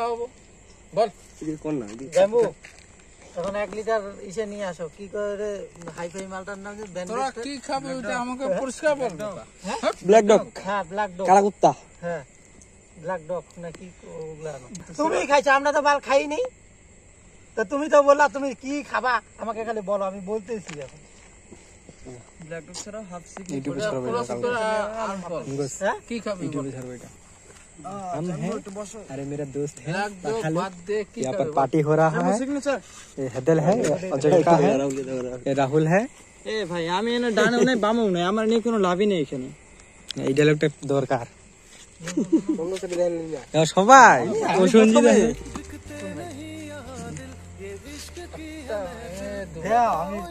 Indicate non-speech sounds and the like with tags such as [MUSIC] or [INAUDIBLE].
খাওয়াবো বল এক লিটার ইসে নিয়ে আসো কি করে মালটার নাম তোরা কি খাবে আমাকে পরিষ্কার বল ব্ল্যাক ডগ হ্যাঁ ব্ল্যাক ডগ কালা কুত্তা হ্যাঁ ব্ল্যাক ডগ হ্যাঁ, হ্যাঁ। ওগুলা [LAUGHS] তুমি খাইছো আমরা তো মাল খাই নি তো তুমি তো বললা তুমি কি খাবা আমাকে খালি বলো আমি বলতেছি এখন ব্ল্যাক ডগ ছাড়া হাফ সিকি হ্যাঁ? কি খাবে এটা हाँ, हम हैं तो अरे मेरा दोस्त है यहाँ पर पार्टी हो रहा है ये हैदल है ये राहुल है ए भाई आमी ने डाने ने बामो ने अमर ने लाभी नहीं छे ने ए डायलॉग टाइप दरकार बोलो से बिदाई ले लिया या सबाई ओ सुन जी तो